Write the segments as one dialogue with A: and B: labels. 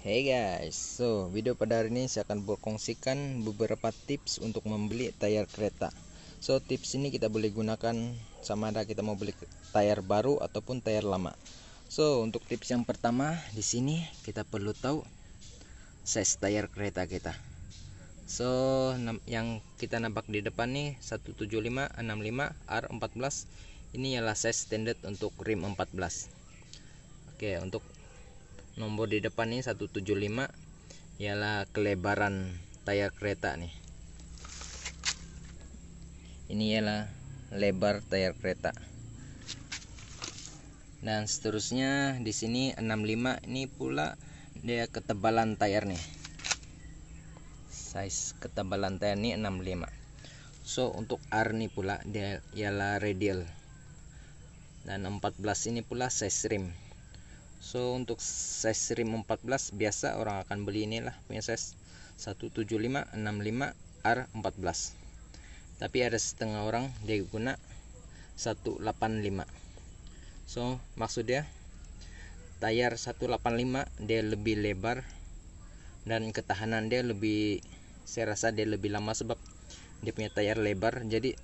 A: Hey guys, so video pada hari ini saya akan berkongsikan beberapa tips untuk membeli tayar kereta. So tips ini kita boleh gunakan sama ada kita mau beli tayar baru ataupun tayar lama. So untuk tips yang pertama di sini kita perlu tahu size tayar kereta kita. So yang kita nampak di depan nih 175, 65, R14 ini ialah size standard untuk rim 14. Oke, untuk nomor di depan nih 175 ialah kelebaran tayar kereta nih ini ialah lebar tayar kereta dan seterusnya di sini 65 ini pula dia ketebalan tayar nih size ketebalan tayar ini 65 so untuk R ini pula dia ialah radial dan 14 ini pula size rim so untuk size rim 14 biasa orang akan beli inilah punya size 175 65 R14 tapi ada setengah orang dia guna 185 so maksud dia tayar 185 dia lebih lebar dan ketahanan dia lebih saya rasa dia lebih lama sebab dia punya tayar lebar jadi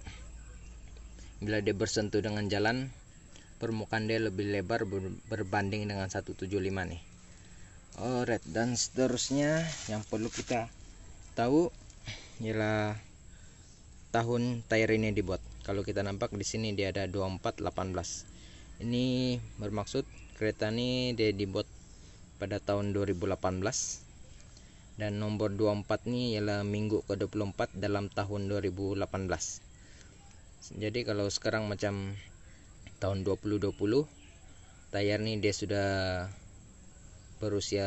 A: bila dia bersentuh dengan jalan permukaan dia lebih lebar berbanding dengan 175 nih alright oh, dan seterusnya yang perlu kita tahu ialah tahun tire ini dibuat kalau kita nampak di sini dia ada 2418 ini bermaksud kereta ini dia dibuat pada tahun 2018 dan nomor 24 ini ialah minggu ke-24 dalam tahun 2018. Jadi kalau sekarang macam tahun 2020 tayar nih dia sudah berusia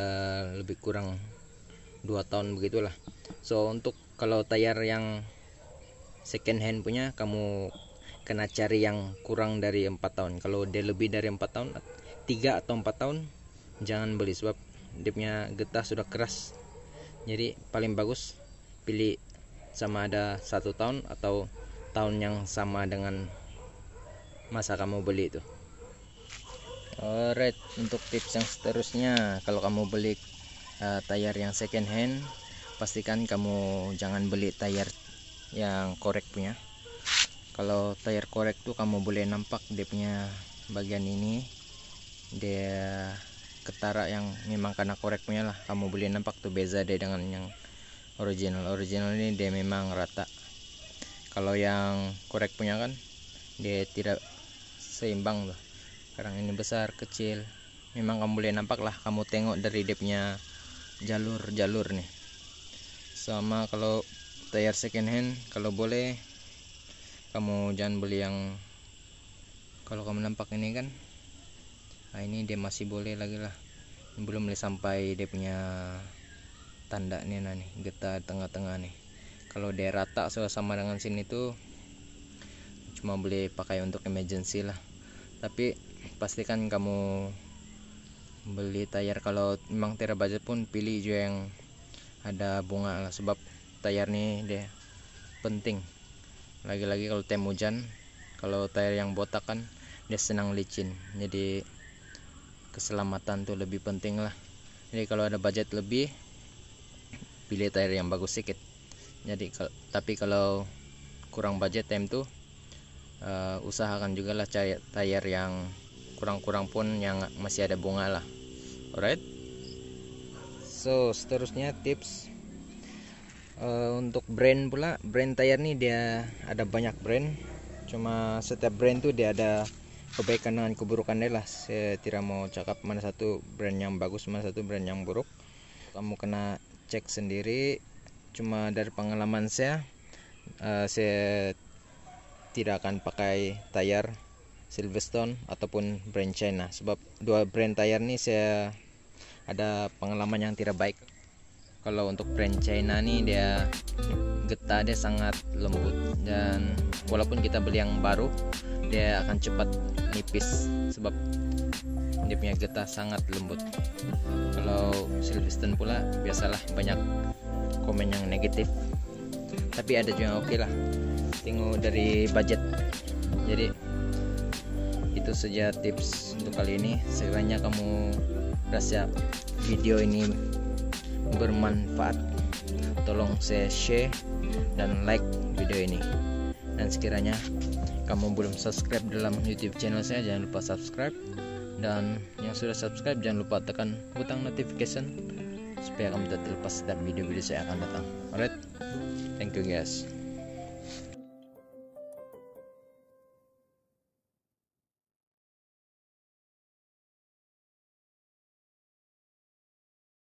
A: lebih kurang 2 tahun begitulah so untuk kalau tayar yang second hand punya kamu kena cari yang kurang dari 4 tahun kalau dia lebih dari 4 tahun 3 atau 4 tahun jangan beli sebab dia punya getah sudah keras jadi paling bagus pilih sama ada satu tahun atau tahun yang sama dengan masa kamu beli itu alright oh, untuk tips yang seterusnya kalau kamu beli uh, tayar yang second hand pastikan kamu jangan beli tayar yang korek punya kalau tayar korek tuh kamu boleh nampak dia punya bagian ini dia ketara yang memang karena korek punya lah kamu boleh nampak tuh beza deh dengan yang original original ini dia memang rata kalau yang korek punya kan dia tidak seimbang tuh sekarang ini besar kecil memang kamu boleh nampak lah kamu tengok dari depnya jalur-jalur nih sama kalau tayar second hand kalau boleh kamu jangan beli yang kalau kamu nampak ini kan nah ini dia masih boleh lagi lah belum boleh sampai dia punya tanda nih nah nih getah tengah-tengah nih kalau dia rata sama dengan sini tuh cuma boleh pakai untuk emergency lah tapi pastikan kamu beli tayar kalau memang tidak budget pun pilih juga yang ada bunga lah sebab tayar nih deh penting lagi-lagi kalau tem hujan kalau tayar yang botak kan dia senang licin jadi keselamatan tuh lebih penting lah jadi kalau ada budget lebih pilih tayar yang bagus sedikit jadi tapi kalau kurang budget tem tuh uh, usahakan juga lah cari tayar yang kurang-kurang pun yang masih ada bunga lah alright so seterusnya tips uh, untuk brand pula brand tayar nih dia ada banyak brand cuma setiap brand tuh dia ada kebaikan dengan keburukan keburukannya lah saya tidak mau cakap mana satu brand yang bagus mana satu brand yang buruk kamu kena cek sendiri cuma dari pengalaman saya uh, saya tidak akan pakai tayar Silverstone ataupun brand China sebab dua brand tayar ini saya ada pengalaman yang tidak baik kalau untuk brand China nih dia getah dia sangat lembut dan walaupun kita beli yang baru dia akan cepat nipis sebab dia punya getah sangat lembut kalau Silverstone pula biasalah banyak komen yang negatif tapi ada juga yang oke okay lah tengok dari budget jadi itu saja tips untuk kali ini sekiranya kamu rasa video ini bermanfaat tolong saya share dan like video ini dan sekiranya kamu belum subscribe dalam YouTube channel saya jangan lupa subscribe dan yang sudah subscribe jangan lupa tekan butang notification supaya kamu tidak terlepas dari video-video saya akan datang alright thank you guys